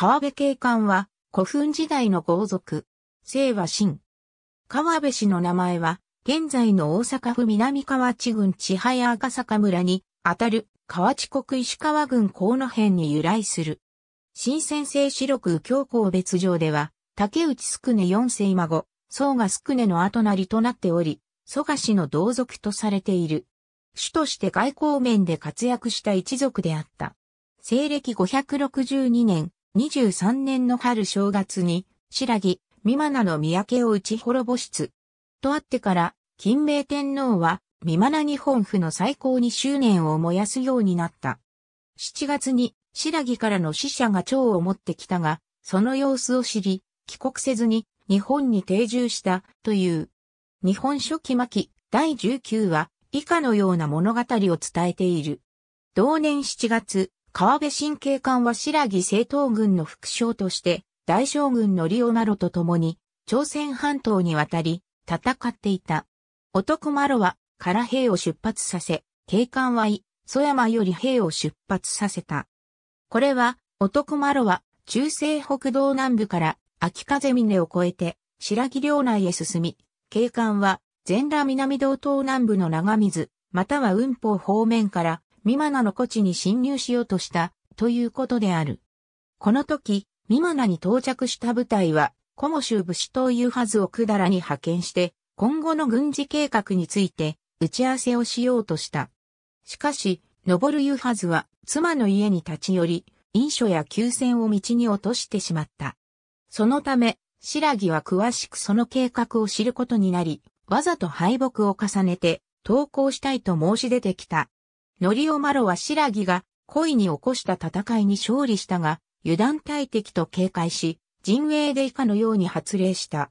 川辺警官は古墳時代の豪族。姓は新。川辺氏の名前は、現在の大阪府南河内郡千早赤坂村に、あたる河内国石川郡河野辺に由来する。新鮮生四六右京別上では、竹内宿根四世孫、宋が宿根の後なりとなっており、蘇我氏の同族とされている。主として外交面で活躍した一族であった。西暦562年、23年の春正月に、白木、美真ナの三宅を打ち滅ぼしつ。とあってから、金明天皇は、三マ日本府の最高に執念を燃やすようになった。7月に、白木からの死者が蝶を持ってきたが、その様子を知り、帰国せずに、日本に定住した、という。日本書紀巻、第19話、以下のような物語を伝えている。同年7月、川辺神経官は白木政党軍の副将として、大将軍のリオマロと共に、朝鮮半島に渡り、戦っていた。男マロは、から兵を出発させ、警官はソ山より兵を出発させた。これは、男マロは、中西北道南部から、秋風峰を越えて、白木領内へ進み、警官は、全羅南道東南部の長水、または雲峰方面から、ミマナの古地に侵入しようとした、ということである。この時、ミマナに到着した部隊は、コモ州武士党ユハズをクダラに派遣して、今後の軍事計画について、打ち合わせをしようとした。しかし、登るユハズは、妻の家に立ち寄り、飲書や休戦を道に落としてしまった。そのため、ラギは詳しくその計画を知ることになり、わざと敗北を重ねて、投降したいと申し出てきた。ノリオマロは白木が恋に起こした戦いに勝利したが、油断大敵と警戒し、陣営で以下のように発令した。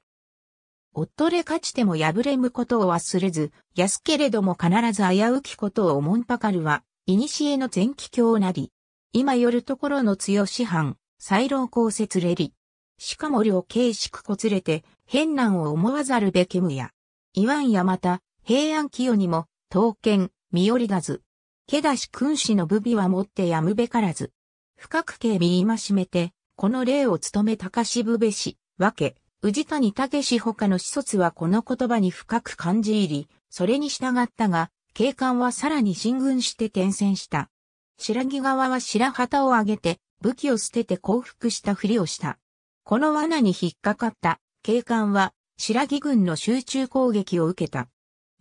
夫で勝ちても敗れむことを忘れず、安けれども必ず危うきことをモんぱかるは、古の前期教なり、今よるところの強師範、再老公説れり。しかも両形式こつれて、変難を思わざるべきむや。言わんやまた、平安清にも、刀剣、身寄りがず。けだし君子の武備はもってやむべからず。深く警備今しめて、この礼を務め高しぶべし、わけ、宇治谷武氏他の子卒はこの言葉に深く感じ入り、それに従ったが、警官はさらに進軍して転戦した。白木側は白旗を上げて、武器を捨てて降伏したふりをした。この罠に引っかかった警官は白木軍の集中攻撃を受けた。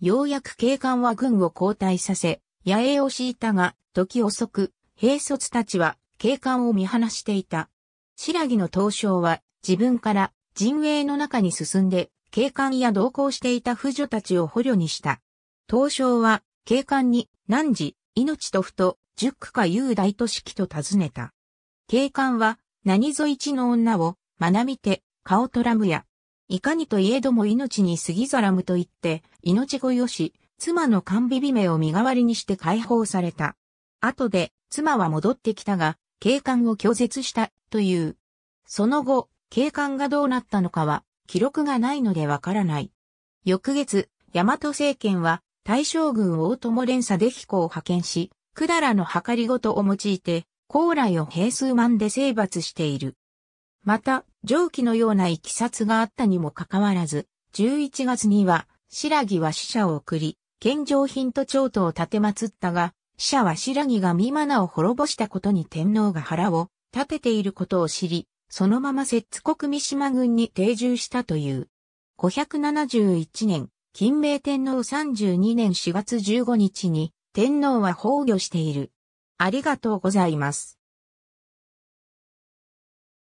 ようやく警官は軍を交代させ、野営を敷いたが、時遅く、兵卒たちは警官を見放していた。白木の東将は自分から陣営の中に進んで、警官や同行していた婦女たちを捕虜にした。東将は警官に、何時、命とふと、十塾か雄大都市と尋ねた。警官は、何ぞ一の女を、学びて、顔とらむや。いかにといえども命に過ぎざらむと言って、命ごよし、妻のカンビビメを身代わりにして解放された。後で、妻は戻ってきたが、警官を拒絶した、という。その後、警官がどうなったのかは、記録がないのでわからない。翌月、大和政権は、大将軍大友連鎖で飛行を派遣し、百済の計りごとを用いて、高来を兵数万で征伐している。また、上記のような行きさつがあったにもかかわらず、11月には、白木は死者を送り、献上品と長都を立て祀ったが、死者は白木が美マナを滅ぼしたことに天皇が腹を立てていることを知り、そのまま摂津国三島軍に定住したという。571年、金明天皇32年4月15日に天皇は崩御している。ありがとうございます。